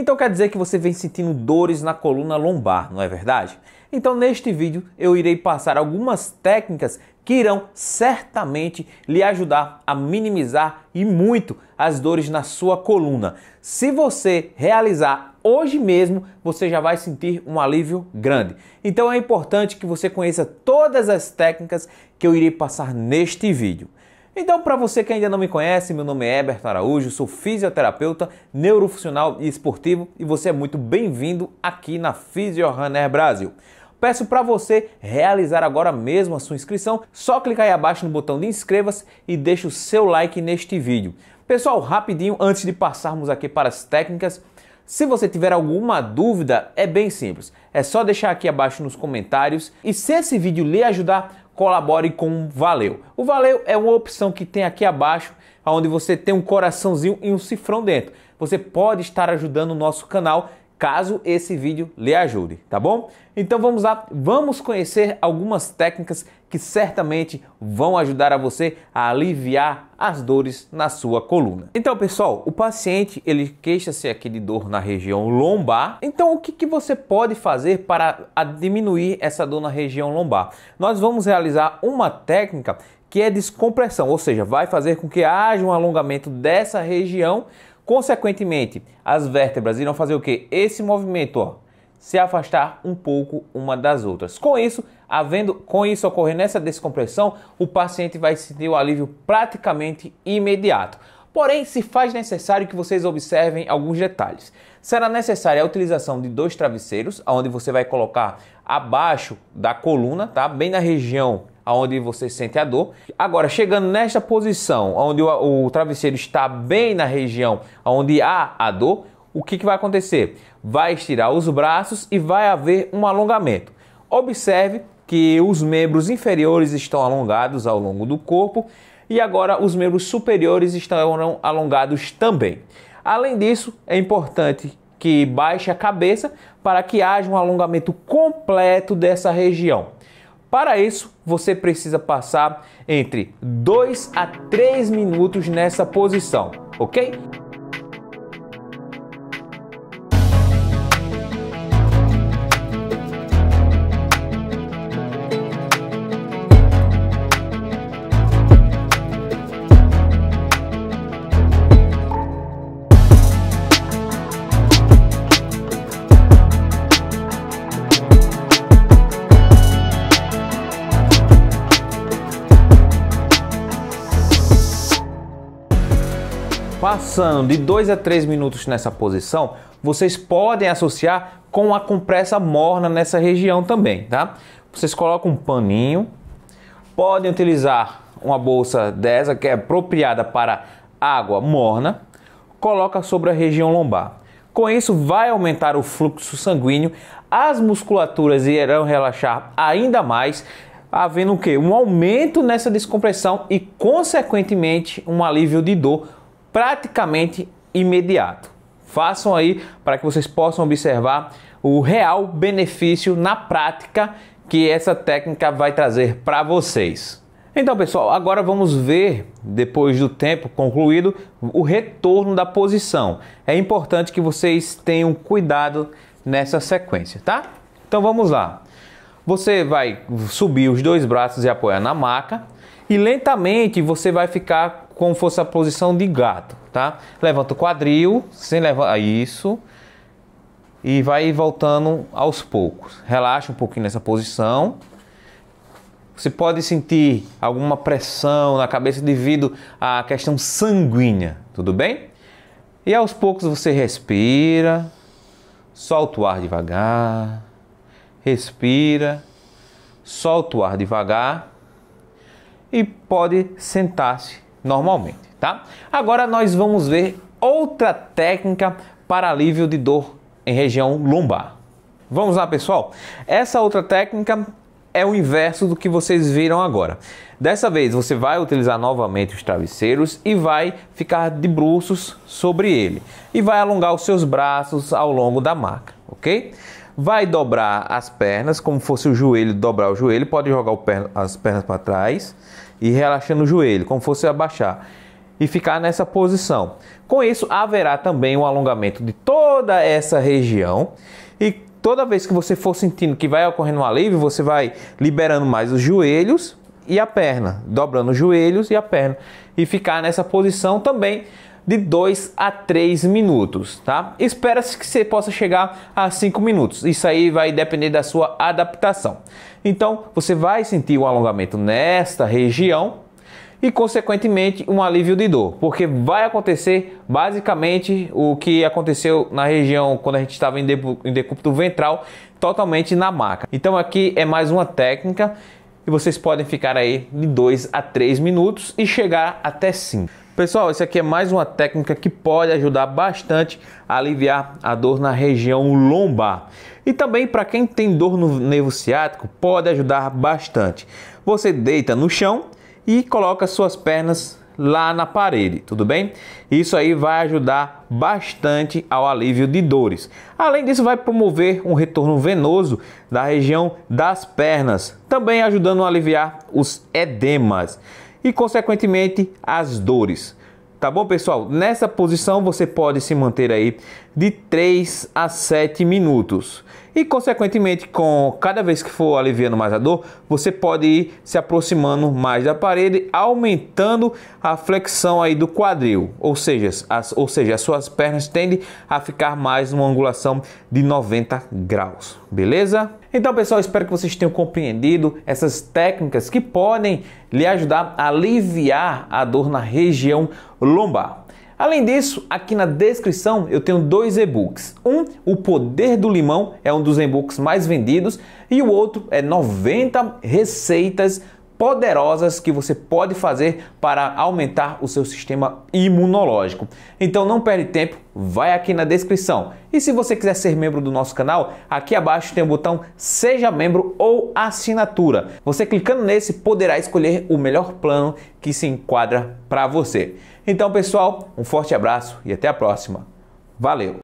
Então quer dizer que você vem sentindo dores na coluna lombar, não é verdade? Então neste vídeo eu irei passar algumas técnicas que irão certamente lhe ajudar a minimizar e muito as dores na sua coluna. Se você realizar hoje mesmo, você já vai sentir um alívio grande. Então é importante que você conheça todas as técnicas que eu irei passar neste vídeo. Então, para você que ainda não me conhece, meu nome é Eberto Araújo, sou fisioterapeuta, neurofuncional e esportivo e você é muito bem-vindo aqui na Fisiorunner Brasil. Peço para você realizar agora mesmo a sua inscrição, só clicar aí abaixo no botão de inscreva-se e deixa o seu like neste vídeo. Pessoal, rapidinho, antes de passarmos aqui para as técnicas, se você tiver alguma dúvida, é bem simples. É só deixar aqui abaixo nos comentários. E se esse vídeo lhe ajudar, colabore com Valeu. O Valeu é uma opção que tem aqui abaixo, onde você tem um coraçãozinho e um cifrão dentro. Você pode estar ajudando o nosso canal caso esse vídeo lhe ajude, tá bom? Então vamos lá, vamos conhecer algumas técnicas que certamente vão ajudar a você a aliviar as dores na sua coluna. Então, pessoal, o paciente ele queixa-se aqui de dor na região lombar. Então, o que, que você pode fazer para diminuir essa dor na região lombar? Nós vamos realizar uma técnica que é descompressão, ou seja, vai fazer com que haja um alongamento dessa região. Consequentemente, as vértebras irão fazer o que? Esse movimento, ó se afastar um pouco uma das outras. Com isso, havendo com isso ocorrendo essa descompressão, o paciente vai sentir o alívio praticamente imediato. Porém, se faz necessário que vocês observem alguns detalhes. Será necessária a utilização de dois travesseiros, onde você vai colocar abaixo da coluna, tá? Bem na região onde você sente a dor. Agora, chegando nesta posição, onde o, o travesseiro está bem na região onde há a dor, o que, que vai acontecer? Vai estirar os braços e vai haver um alongamento. Observe que os membros inferiores estão alongados ao longo do corpo e agora os membros superiores estarão alongados também. Além disso, é importante que baixe a cabeça para que haja um alongamento completo dessa região. Para isso, você precisa passar entre 2 a 3 minutos nessa posição, ok? Passando de 2 a 3 minutos nessa posição, vocês podem associar com a compressa morna nessa região também, tá? Vocês colocam um paninho, podem utilizar uma bolsa dessa que é apropriada para água morna, coloca sobre a região lombar. Com isso, vai aumentar o fluxo sanguíneo, as musculaturas irão relaxar ainda mais, havendo o que? Um aumento nessa descompressão e, consequentemente, um alívio de dor praticamente imediato. Façam aí para que vocês possam observar o real benefício na prática que essa técnica vai trazer para vocês. Então, pessoal, agora vamos ver, depois do tempo concluído, o retorno da posição. É importante que vocês tenham cuidado nessa sequência, tá? Então vamos lá. Você vai subir os dois braços e apoiar na maca e lentamente você vai ficar como fosse a posição de gato, tá? Levanta o quadril, sem levantar ah, isso e vai voltando aos poucos. Relaxa um pouquinho nessa posição. Você pode sentir alguma pressão na cabeça devido à questão sanguínea, tudo bem? E aos poucos você respira, solta o ar devagar respira, solta o ar devagar e pode sentar-se normalmente, tá? Agora nós vamos ver outra técnica para alívio de dor em região lombar. Vamos lá, pessoal? Essa outra técnica é o inverso do que vocês viram agora. Dessa vez você vai utilizar novamente os travesseiros e vai ficar de bruços sobre ele e vai alongar os seus braços ao longo da maca, ok? vai dobrar as pernas, como fosse o joelho, dobrar o joelho, pode jogar perna, as pernas para trás e relaxando o joelho, como fosse abaixar e ficar nessa posição. Com isso, haverá também um alongamento de toda essa região e toda vez que você for sentindo que vai ocorrendo um alívio, você vai liberando mais os joelhos e a perna, dobrando os joelhos e a perna e ficar nessa posição também de 2 a 3 minutos, tá? Espera-se que você possa chegar a 5 minutos. Isso aí vai depender da sua adaptação. Então, você vai sentir um alongamento nesta região e, consequentemente, um alívio de dor, porque vai acontecer basicamente o que aconteceu na região quando a gente estava em, em decúbito ventral, totalmente na maca. Então, aqui é mais uma técnica e vocês podem ficar aí de 2 a 3 minutos e chegar até 5. Pessoal, isso aqui é mais uma técnica que pode ajudar bastante a aliviar a dor na região lombar. E também para quem tem dor no nervo ciático, pode ajudar bastante. Você deita no chão e coloca suas pernas lá na parede, tudo bem? Isso aí vai ajudar bastante ao alívio de dores. Além disso, vai promover um retorno venoso da região das pernas, também ajudando a aliviar os edemas e, consequentemente, as dores. Tá bom, pessoal? Nessa posição você pode se manter aí de 3 a 7 minutos. E, consequentemente, com cada vez que for aliviando mais a dor, você pode ir se aproximando mais da parede, aumentando a flexão aí do quadril. Ou seja, as, ou seja, as suas pernas tendem a ficar mais numa angulação de 90 graus. Beleza? Então, pessoal, espero que vocês tenham compreendido essas técnicas que podem lhe ajudar a aliviar a dor na região lombar. Além disso, aqui na descrição eu tenho dois e-books. Um, O Poder do Limão, é um dos e-books mais vendidos, e o outro é 90 receitas poderosas que você pode fazer para aumentar o seu sistema imunológico. Então não perde tempo, vai aqui na descrição. E se você quiser ser membro do nosso canal, aqui abaixo tem o botão Seja Membro ou Assinatura. Você clicando nesse poderá escolher o melhor plano que se enquadra para você. Então, pessoal, um forte abraço e até a próxima. Valeu!